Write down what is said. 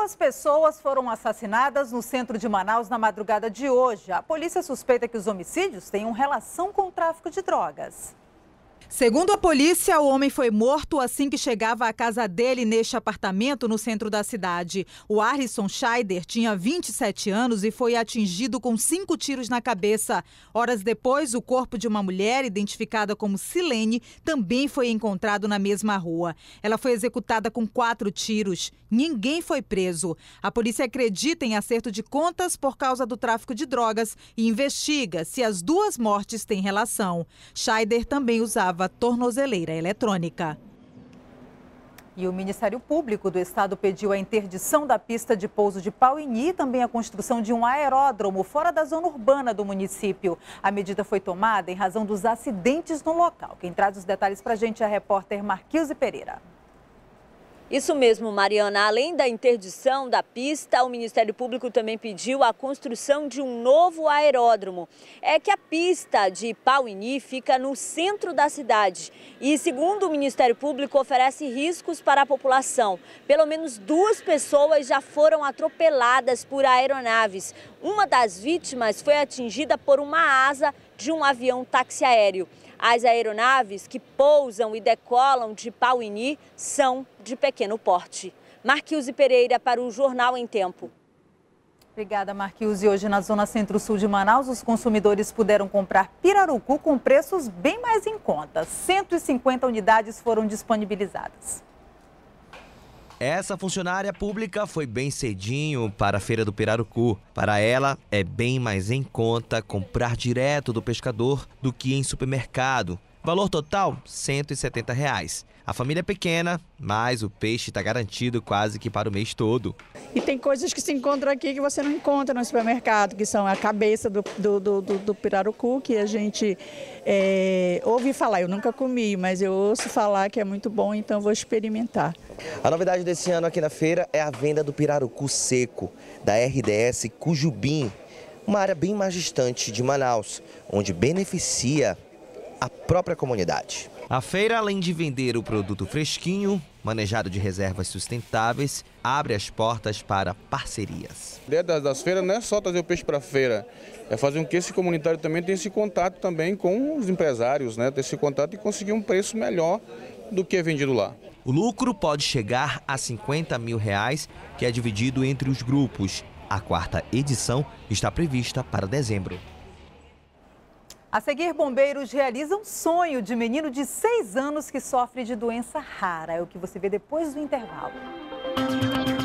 Duas pessoas foram assassinadas no centro de Manaus na madrugada de hoje. A polícia suspeita que os homicídios tenham relação com o tráfico de drogas. Segundo a polícia, o homem foi morto assim que chegava à casa dele neste apartamento no centro da cidade. O Harrison Scheider tinha 27 anos e foi atingido com cinco tiros na cabeça. Horas depois, o corpo de uma mulher, identificada como Silene, também foi encontrado na mesma rua. Ela foi executada com quatro tiros. Ninguém foi preso. A polícia acredita em acerto de contas por causa do tráfico de drogas e investiga se as duas mortes têm relação. Scheider também usava usava tornozeleira eletrônica. E o Ministério Público do Estado pediu a interdição da pista de pouso de Pauini e também a construção de um aeródromo fora da zona urbana do município. A medida foi tomada em razão dos acidentes no local. Quem traz os detalhes para a gente é a repórter Marquise Pereira. Isso mesmo, Mariana. Além da interdição da pista, o Ministério Público também pediu a construção de um novo aeródromo. É que a pista de Pauini fica no centro da cidade e, segundo o Ministério Público, oferece riscos para a população. Pelo menos duas pessoas já foram atropeladas por aeronaves. Uma das vítimas foi atingida por uma asa de um avião táxi aéreo. As aeronaves que pousam e decolam de Pauini são de pequeno porte. Marquilze Pereira para o Jornal em Tempo. Obrigada, Marquinhos. E hoje, na zona centro-sul de Manaus, os consumidores puderam comprar pirarucu com preços bem mais em conta. 150 unidades foram disponibilizadas. Essa funcionária pública foi bem cedinho para a feira do Pirarucu. Para ela, é bem mais em conta comprar direto do pescador do que em supermercado. Valor total, R$ 170. Reais. A família é pequena, mas o peixe está garantido quase que para o mês todo. E tem coisas que se encontram aqui que você não encontra no supermercado, que são a cabeça do, do, do, do pirarucu, que a gente é, ouve falar. Eu nunca comi, mas eu ouço falar que é muito bom, então vou experimentar. A novidade desse ano aqui na feira é a venda do pirarucu seco, da RDS Cujubim, uma área bem mais distante de Manaus, onde beneficia a própria comunidade. A feira, além de vender o produto fresquinho, manejado de reservas sustentáveis, abre as portas para parcerias. A ideia das, feiras não é só trazer o peixe para a feira, é fazer com que esse comunitário também tenha esse contato também com os empresários, né? ter esse contato e conseguir um preço melhor do que é vendido lá. O lucro pode chegar a 50 mil reais, que é dividido entre os grupos. A quarta edição está prevista para dezembro. A seguir, bombeiros realizam um sonho de menino de 6 anos que sofre de doença rara. É o que você vê depois do intervalo.